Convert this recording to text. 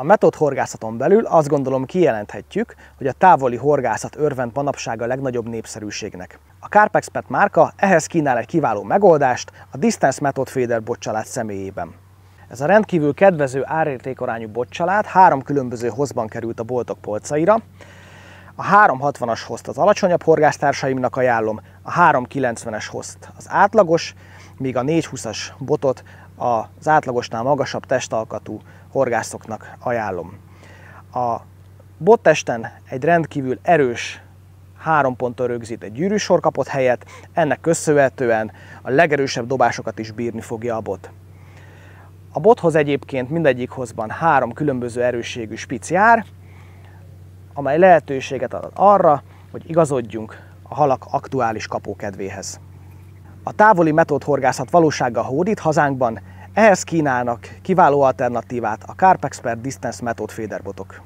A metód horgászaton belül azt gondolom kijelenthetjük, hogy a távoli horgászat örvend manapság a legnagyobb népszerűségnek. A Carpexpet márka ehhez kínál egy kiváló megoldást a Distance Method Fader botcsalád személyében. Ez a rendkívül kedvező árértékarányú botcsalád három különböző hozban került a boltok polcaira. A 360-as host az alacsonyabb horgásztársaimnak ajánlom, a 390-es host az átlagos, míg a 420-as botot az átlagosnál magasabb testalkatú horgászoknak ajánlom. A bottesten egy rendkívül erős három ponton egy gyűrűsor kapott helyet, ennek köszönhetően a legerősebb dobásokat is bírni fogja a bot. A bothoz egyébként mindegyik hozban három különböző erősségű spic jár, amely lehetőséget ad arra, hogy igazodjunk a halak aktuális kapókedvéhez. A távoli metódhorgászat valósággal hódít hazánkban, ehhez kínálnak kiváló alternatívát a Carpexpert Distance Method féderbotok.